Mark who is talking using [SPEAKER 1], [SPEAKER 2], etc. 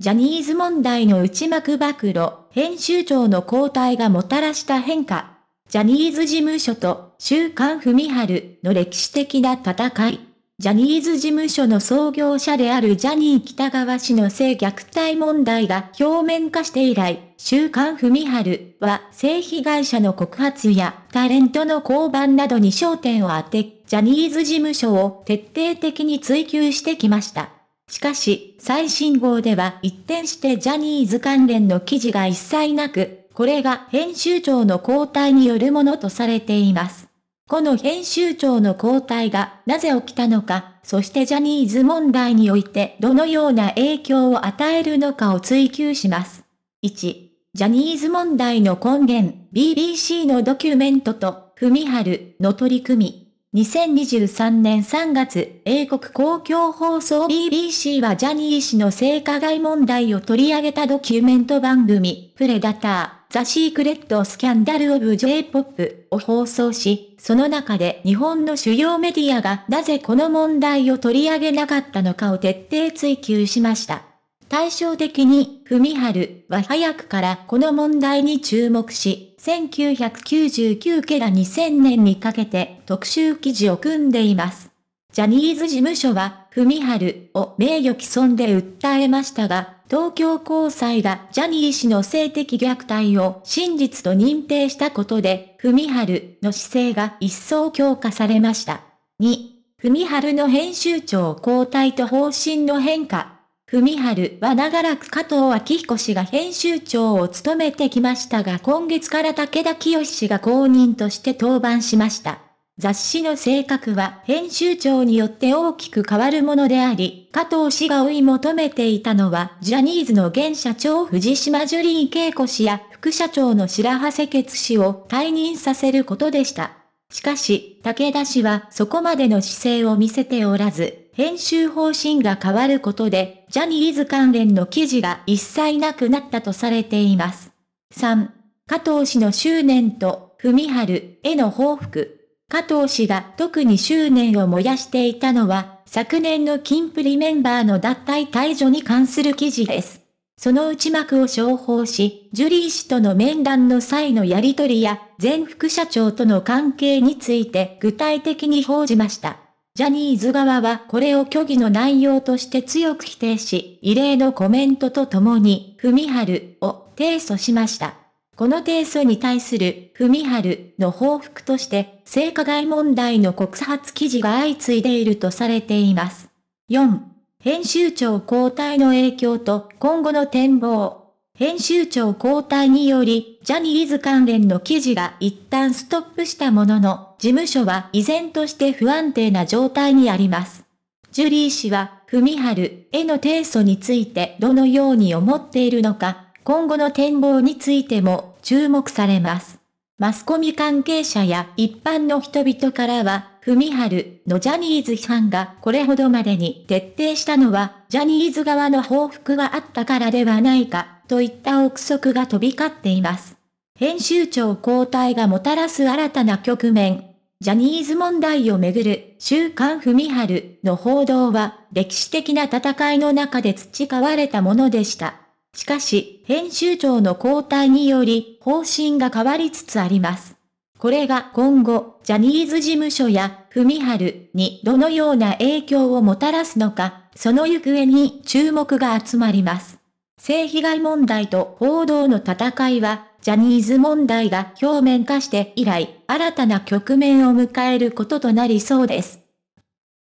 [SPEAKER 1] ジャニーズ問題の内幕暴露、編集長の交代がもたらした変化。ジャニーズ事務所と週刊文春の歴史的な戦い。ジャニーズ事務所の創業者であるジャニー北川氏の性虐待問題が表面化して以来、週刊文春は性被害者の告発やタレントの交番などに焦点を当て、ジャニーズ事務所を徹底的に追求してきました。しかし、最新号では一転してジャニーズ関連の記事が一切なく、これが編集長の交代によるものとされています。この編集長の交代がなぜ起きたのか、そしてジャニーズ問題においてどのような影響を与えるのかを追求します。1、ジャニーズ問題の根源、BBC のドキュメントと、文春の取り組み。2023年3月、英国公共放送 BBC はジャニー氏の性加害問題を取り上げたドキュメント番組、プレダター、ザ・シークレット・スキャンダル・オブ・ J-POP を放送し、その中で日本の主要メディアがなぜこの問題を取り上げなかったのかを徹底追求しました。対照的に、文春は早くからこの問題に注目し、1999から2000年にかけて特集記事を組んでいます。ジャニーズ事務所は、文春を名誉毀損で訴えましたが、東京高裁がジャニー氏の性的虐待を真実と認定したことで、文春の姿勢が一層強化されました。2、文春の編集長交代と方針の変化。文春は長らく加藤明彦氏が編集長を務めてきましたが今月から武田清氏が公認として登板しました。雑誌の性格は編集長によって大きく変わるものであり、加藤氏が追い求めていたのは、ジャニーズの現社長藤島ジュリー恵子氏や副社長の白橋瀬傑氏を退任させることでした。しかし、武田氏はそこまでの姿勢を見せておらず、編集方針が変わることで、ジャニーズ関連の記事が一切なくなったとされています。3、加藤氏の執念と、文春への報復。加藤氏が特に執念を燃やしていたのは、昨年のキンプリメンバーの脱退退場に関する記事です。その内幕を商法し、ジュリー氏との面談の際のやりとりや、前副社長との関係について具体的に報じました。ジャニーズ側はこれを虚偽の内容として強く否定し、異例のコメントとともに、文春を提訴しました。この提訴に対する、文春の報復として、性加害問題の告発記事が相次いでいるとされています。4. 編集長交代の影響と今後の展望。編集長交代により、ジャニーズ関連の記事が一旦ストップしたものの、事務所は依然として不安定な状態にあります。ジュリー氏は、文春への提訴についてどのように思っているのか、今後の展望についても注目されます。マスコミ関係者や一般の人々からは、文春のジャニーズ批判がこれほどまでに徹底したのは、ジャニーズ側の報復があったからではないかといった憶測が飛び交っています。編集長交代がもたらす新たな局面。ジャニーズ問題をめぐる週刊文春の報道は歴史的な戦いの中で培われたものでした。しかし、編集長の交代により方針が変わりつつあります。これが今後、ジャニーズ事務所や文春にどのような影響をもたらすのか、その行方に注目が集まります。性被害問題と報道の戦いは、ジャニーズ問題が表面化して以来、新たな局面を迎えることとなりそうです。